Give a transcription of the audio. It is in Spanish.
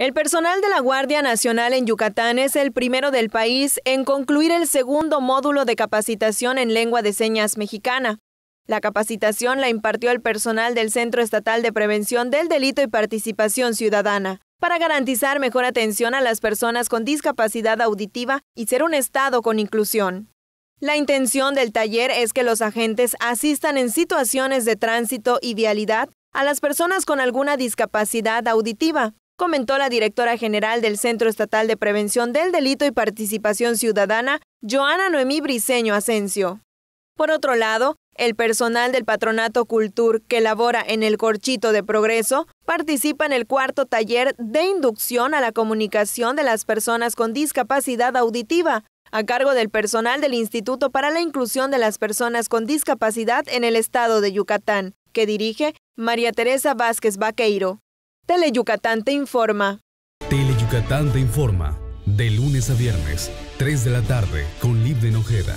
El personal de la Guardia Nacional en Yucatán es el primero del país en concluir el segundo módulo de capacitación en lengua de señas mexicana. La capacitación la impartió el personal del Centro Estatal de Prevención del Delito y Participación Ciudadana para garantizar mejor atención a las personas con discapacidad auditiva y ser un Estado con inclusión. La intención del taller es que los agentes asistan en situaciones de tránsito y vialidad a las personas con alguna discapacidad auditiva, comentó la directora general del Centro Estatal de Prevención del Delito y Participación Ciudadana, Joana Noemí Briceño Asensio. Por otro lado, el personal del Patronato Cultur que labora en el Corchito de Progreso participa en el cuarto taller de inducción a la comunicación de las personas con discapacidad auditiva, a cargo del personal del Instituto para la Inclusión de las Personas con Discapacidad en el Estado de Yucatán, que dirige María Teresa Vázquez Vaqueiro. Tele Yucatán te informa. Tele Yucatán te informa. De lunes a viernes, 3 de la tarde, con Libden de Nojeda.